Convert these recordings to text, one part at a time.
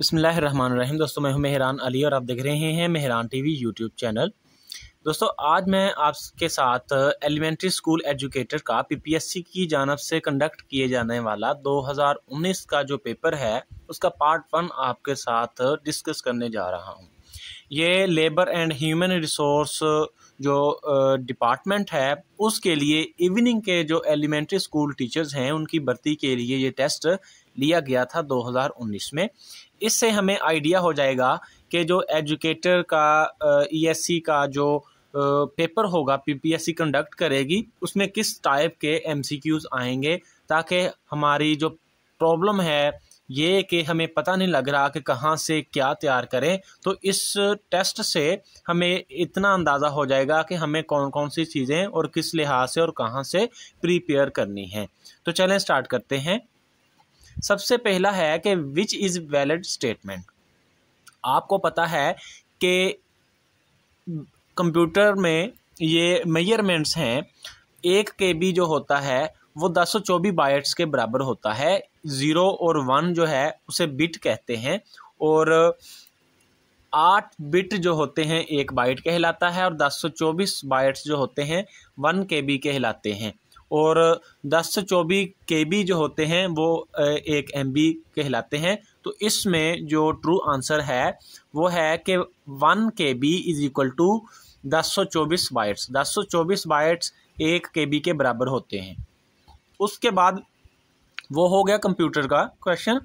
बसमीम दोस्तों मैं हूं मेहरान अली और आप देख रहे हैं मेहरान टीवी यूट्यूब चैनल दोस्तों आज मैं आपके साथ एलिमेंट्री स्कूल एजुकेटर का पीपीएससी की जानब से कंडक्ट किए जाने वाला 2019 का जो पेपर है उसका पार्ट वन आपके साथ डिस्कस करने जा रहा हूं ये लेबर एंड ह्यूमन रिसोर्स जो डिपार्टमेंट है उसके लिए इवनिंग के जो एलिमेंट्री स्कूल टीचर्स हैं उनकी भर्ती के लिए ये टेस्ट लिया गया था 2019 में इससे हमें आइडिया हो जाएगा कि जो एजुकेटर का ईएससी e का जो पेपर होगा पीपीएससी कंडक्ट करेगी उसमें किस टाइप के एमसीक्यूज आएंगे ताकि हमारी जो प्रॉब्लम है ये कि हमें पता नहीं लग रहा कि कहाँ से क्या तैयार करें तो इस टेस्ट से हमें इतना अंदाज़ा हो जाएगा कि हमें कौन कौन सी चीज़ें और किस लिहाज से और कहाँ से प्रीपेयर करनी है तो चलें स्टार्ट करते हैं सबसे पहला है कि विच इज़ वैलिड स्टेटमेंट आपको पता है कि कंप्यूटर में ये मेजरमेंट्स हैं एक के बी जो होता है वो दस सौ चौबीस बाइट्स के बराबर होता है ज़ीरो और वन जो है उसे बिट कहते हैं और आठ बिट जो होते हैं एक बाइट कहलाता है और दस सौ चौबीस बाइट्स जो होते हैं वन के बी कहलाते हैं और दस सौ चौबीस के बी जो होते हैं वो एक एम बी कहलाते हैं तो इसमें जो ट्रू आंसर है वो है कि वन के बी इज़ इक्वल टू दस सौ चौबीस बाइट्स दस सौ चौबीस बाइट्स एक के बी के बराबर होते हैं उसके बाद वो हो गया कंप्यूटर का क्वेश्चन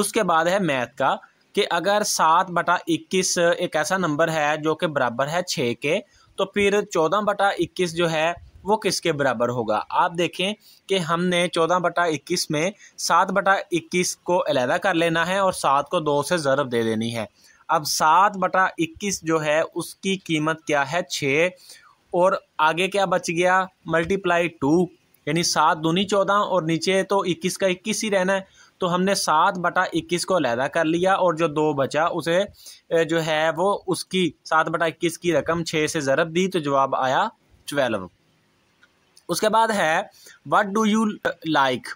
उसके बाद है मैथ का कि अगर सात बटा इक्कीस एक ऐसा नंबर है जो कि बराबर है छः के तो फिर चौदह बटा इक्कीस जो है वो किसके बराबर होगा आप देखें कि हमने चौदह बटा इक्कीस में सात बटा इक्कीस को अलहदा कर लेना है और सात को दो से ज़रब दे देनी है अब सात बटा इक्कीस जो है उसकी कीमत क्या है छः और आगे क्या बच गया मल्टीप्लाई टू यानी सात दूनी चौदह और नीचे तो इक्कीस का इक्कीस ही रहना है तो हमने सात बटा इक्कीस को अलहदा कर लिया और जो दो बचा उसे जो है वो उसकी सात बटा इक्कीस की रकम छः से ज़रब दी तो जवाब आया ट्वेल्व उसके बाद है वट डू यू लाइक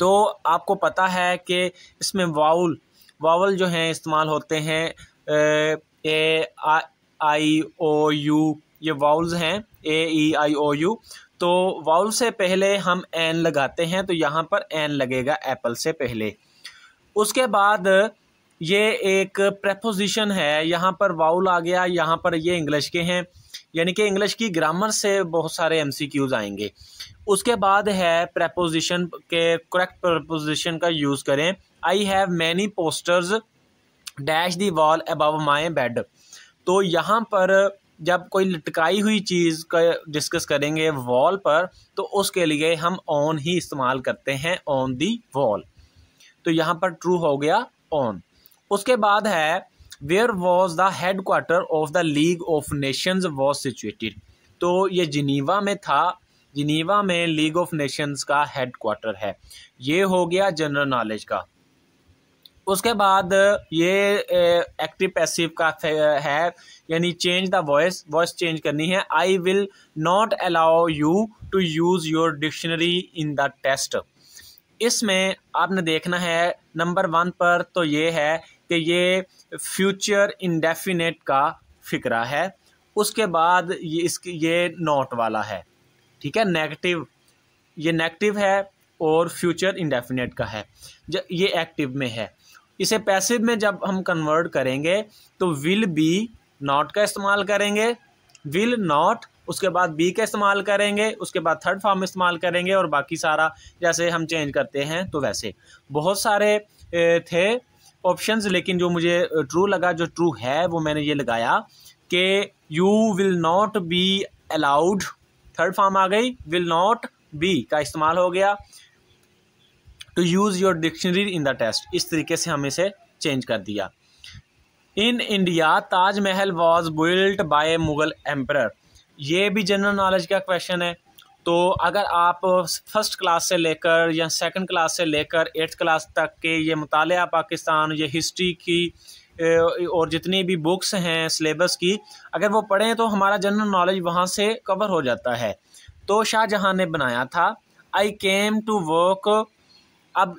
तो आपको पता है कि इसमें वाउल वाउल जो हैं इस्तेमाल होते हैं ए आई ओ यू ये वाउल्स हैं ए ई आई ओ यू तो वाउल से पहले हम एन लगाते हैं तो यहाँ पर एन लगेगा एप्पल से पहले उसके बाद ये एक प्रपोजिशन है यहाँ पर वाउल आ गया यहाँ पर ये इंग्लिश के हैं यानी कि इंग्लिश की ग्रामर से बहुत सारे एम सी क्यूज़ आएंगे उसके बाद है प्रपोजिशन के करेक्ट प्रपोजिशन का यूज़ करें I have many posters dash the wall above my bed तो यहाँ पर जब कोई लटकाई हुई चीज़ का डिस्कस करेंगे वॉल पर तो उसके लिए हम ऑन ही इस्तेमाल करते हैं ऑन दी वॉल तो यहाँ पर ट्रू हो गया ऑन उसके बाद है where was the head quarter of the league of nations was situated तो ये जिनीवा में था जिनीवा में लीग ऑफ नेशंस का हेड क्वार्टर है ये हो गया जनरल नॉलेज का उसके बाद ये एक्टिव पैसिव का है यानी change the voice voice change करनी है I will not allow you to use your dictionary in the test इसमें आपने देखना है नंबर वन पर तो ये है कि ये फ्यूचर इंडेफिनेट का फिक्रा है उसके बाद ये इसकी ये नॉट वाला है ठीक है नेगेटिव ये नेगेटिव है और फ्यूचर इंडेफिनेट का है ये एक्टिव में है इसे पैसिव में जब हम कन्वर्ट करेंगे तो विल बी नॉट का इस्तेमाल करेंगे विल नॉट उसके बाद बी का इस्तेमाल करेंगे उसके बाद थर्ड फॉर्म इस्तेमाल करेंगे और बाकी सारा जैसे हम चेंज करते हैं तो वैसे बहुत सारे थे ऑप्शंस लेकिन जो मुझे ट्रू लगा जो ट्रू है वो मैंने ये लगाया कि you will not be allowed third form आ गई विल नॉट बी का इस्तेमाल हो गया to use your dictionary in the test इस तरीके से हम इसे चेंज कर दिया in India Taj Mahal was built by Mughal emperor ये भी जनरल नॉलेज का क्वेश्चन है तो अगर आप फर्स्ट क्लास से लेकर या सेकंड क्लास से लेकर एट्थ क्लास तक के ये मुताल पाकिस्तान ये हिस्ट्री की और जितनी भी बुक्स हैं सिलेबस की अगर वो पढ़ें तो हमारा जनरल नॉलेज वहाँ से कवर हो जाता है तो शाहजहाँ ने बनाया था आई केम टू वर्क अब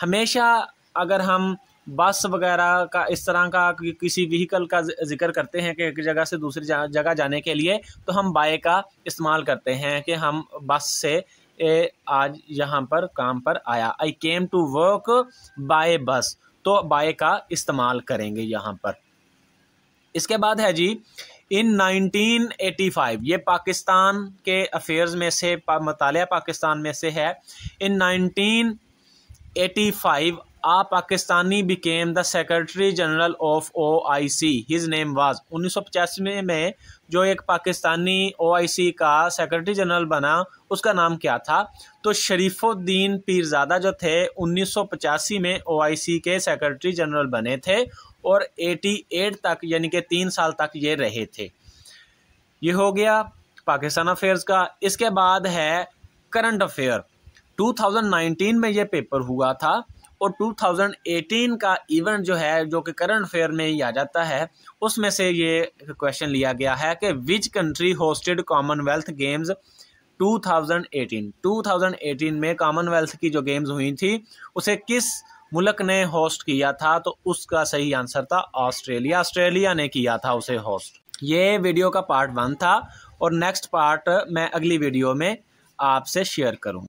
हमेशा अगर हम बस वगैरह का इस तरह का किसी व्हीकल का जिक्र करते हैं कि एक जगह से दूसरी जगह जाने के लिए तो हम बाय का इस्तेमाल करते हैं कि हम बस से ए, आज यहाँ पर काम पर आया I came to work by bus तो बाय का इस्तेमाल करेंगे यहाँ पर इसके बाद है जी इन 1985 ये पाकिस्तान के अफेयर्स में से पा, पाकिस्तान में से है in 1985 a Pakistani became the secretary general of O I C his name was सौ में, में जो एक पाकिस्तानी ओ आई सी का सेक्रेटरी जनरल बना उसका नाम क्या था तो शरीफुद्दीन पीरजादा जो थे 1985 में ओ आई सी के सेक्रेटरी जनरल बने थे और 88 तक यानी कि तीन साल तक ये रहे थे ये हो गया पाकिस्तान अफेयर्स का इसके बाद है करंट अफेयर 2019 में ये पेपर हुआ था और 2018 का इवेंट जो है जो कि करंट अफेयर में ही आ जाता है उसमें से ये क्वेश्चन लिया गया है कि which country hosted commonwealth games 2018 2018 में कॉमनवेल्थ की जो गेम्स हुई थी उसे किस मुल्क ने होस्ट किया था तो उसका सही आंसर था ऑस्ट्रेलिया ऑस्ट्रेलिया ने किया था उसे होस्ट ये वीडियो का पार्ट वन था और नेक्स्ट पार्ट मैं अगली वीडियो में आपसे शेयर करूँ